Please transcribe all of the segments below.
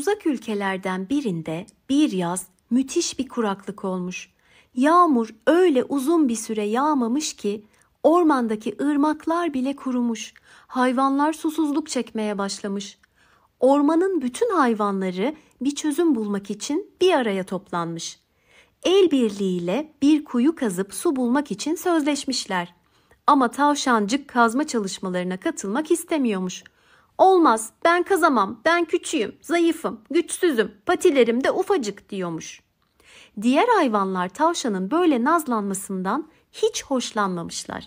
uzak ülkelerden birinde bir yaz müthiş bir kuraklık olmuş. Yağmur öyle uzun bir süre yağmamış ki ormandaki ırmaklar bile kurumuş. Hayvanlar susuzluk çekmeye başlamış. Ormanın bütün hayvanları bir çözüm bulmak için bir araya toplanmış. El birliğiyle bir kuyu kazıp su bulmak için sözleşmişler. Ama tavşancık kazma çalışmalarına katılmak istemiyormuş. Olmaz, ben kazamam, ben küçüğüm, zayıfım, güçsüzüm, patilerim de ufacık diyormuş. Diğer hayvanlar tavşanın böyle nazlanmasından hiç hoşlanmamışlar.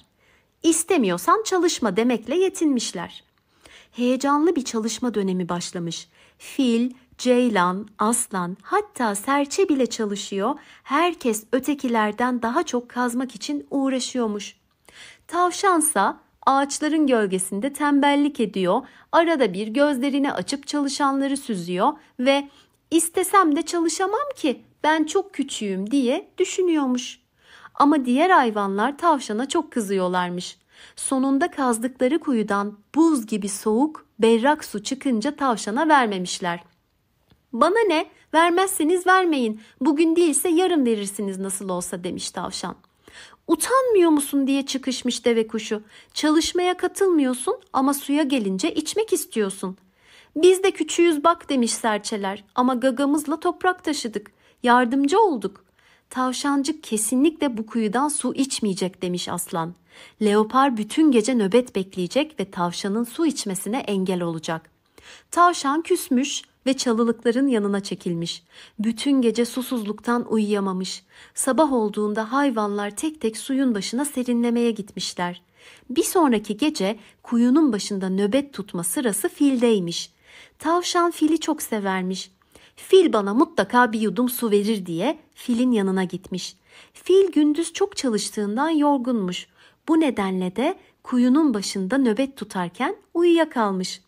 İstemiyorsan çalışma demekle yetinmişler. Heyecanlı bir çalışma dönemi başlamış. Fil, ceylan, aslan hatta serçe bile çalışıyor. Herkes ötekilerden daha çok kazmak için uğraşıyormuş. Tavşansa ağaçların gölgesinde tembellik ediyor, arada bir gözlerini açıp çalışanları süzüyor ve istesem de çalışamam ki ben çok küçüğüm diye düşünüyormuş. Ama diğer hayvanlar tavşana çok kızıyorlarmış. Sonunda kazdıkları kuyudan buz gibi soğuk, berrak su çıkınca tavşana vermemişler. Bana ne? Vermezseniz vermeyin. Bugün değilse yarın verirsiniz nasıl olsa demiş tavşan. Utanmıyor musun diye çıkışmış deve kuşu. Çalışmaya katılmıyorsun ama suya gelince içmek istiyorsun. Biz de küçüğüz bak demiş serçeler ama gagamızla toprak taşıdık. Yardımcı olduk. Tavşancık kesinlikle bu kuyudan su içmeyecek demiş aslan. Leopar bütün gece nöbet bekleyecek ve tavşanın su içmesine engel olacak. Tavşan küsmüş, ve çalılıkların yanına çekilmiş. Bütün gece susuzluktan uyuyamamış. Sabah olduğunda hayvanlar tek tek suyun başına serinlemeye gitmişler. Bir sonraki gece kuyunun başında nöbet tutma sırası fildeymiş. Tavşan fili çok severmiş. Fil bana mutlaka bir yudum su verir diye filin yanına gitmiş. Fil gündüz çok çalıştığından yorgunmuş. Bu nedenle de kuyunun başında nöbet tutarken uyuyakalmış.''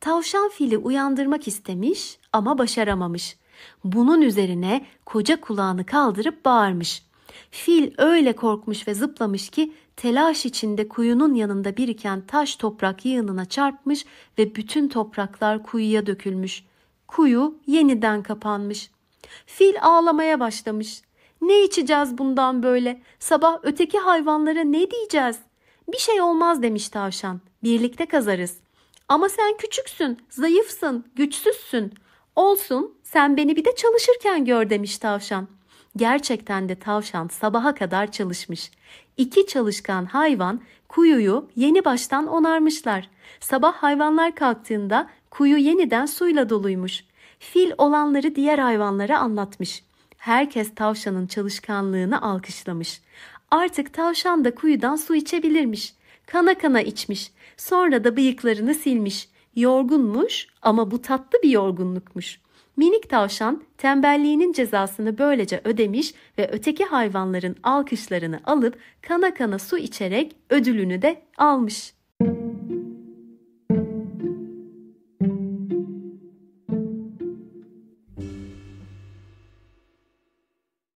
tavşan fili uyandırmak istemiş ama başaramamış. Bunun üzerine koca kulağını kaldırıp bağırmış. Fil öyle korkmuş ve zıplamış ki telaş içinde kuyunun yanında biriken taş toprak yığınına çarpmış ve bütün topraklar kuyuya dökülmüş. Kuyu yeniden kapanmış. Fil ağlamaya başlamış. Ne içeceğiz bundan böyle? Sabah öteki hayvanlara ne diyeceğiz? Bir şey olmaz demiş tavşan. Birlikte kazarız. Ama sen küçüksün, zayıfsın, güçsüzsün. Olsun, sen beni bir de çalışırken gör demiş tavşan. Gerçekten de tavşan sabaha kadar çalışmış. İki çalışkan hayvan kuyuyu yeni baştan onarmışlar. Sabah hayvanlar kalktığında kuyu yeniden suyla doluymuş. Fil olanları diğer hayvanlara anlatmış. Herkes tavşanın çalışkanlığını alkışlamış. Artık tavşan da kuyudan su içebilirmiş. Kana kana içmiş. Sonra da bıyıklarını silmiş. Yorgunmuş ama bu tatlı bir yorgunlukmuş. Minik tavşan tembelliğinin cezasını böylece ödemiş ve öteki hayvanların alkışlarını alıp kana kana su içerek ödülünü de almış.''